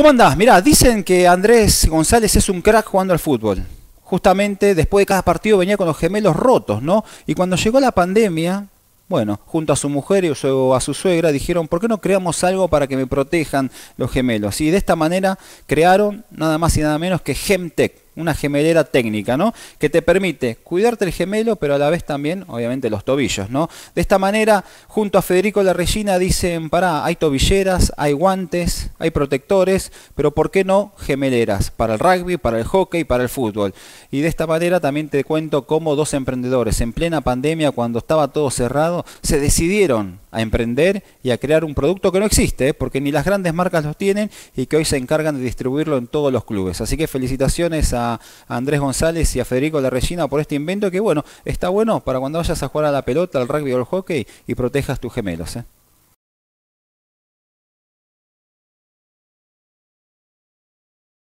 ¿Cómo andás? Mirá, dicen que Andrés González es un crack jugando al fútbol. Justamente después de cada partido venía con los gemelos rotos, ¿no? Y cuando llegó la pandemia, bueno, junto a su mujer y a su suegra dijeron, ¿por qué no creamos algo para que me protejan los gemelos? Y de esta manera crearon nada más y nada menos que Gemtech una gemelera técnica, ¿no? Que te permite cuidarte el gemelo, pero a la vez también, obviamente, los tobillos, ¿no? De esta manera, junto a Federico La Regina dicen, pará, hay tobilleras, hay guantes, hay protectores, pero ¿por qué no gemeleras? Para el rugby, para el hockey, para el fútbol. Y de esta manera también te cuento cómo dos emprendedores en plena pandemia, cuando estaba todo cerrado, se decidieron a emprender y a crear un producto que no existe, ¿eh? porque ni las grandes marcas los tienen y que hoy se encargan de distribuirlo en todos los clubes. Así que felicitaciones a a Andrés González y a Federico La Regina por este invento que, bueno, está bueno para cuando vayas a jugar a la pelota, al rugby o al hockey y protejas tus gemelos. ¿eh?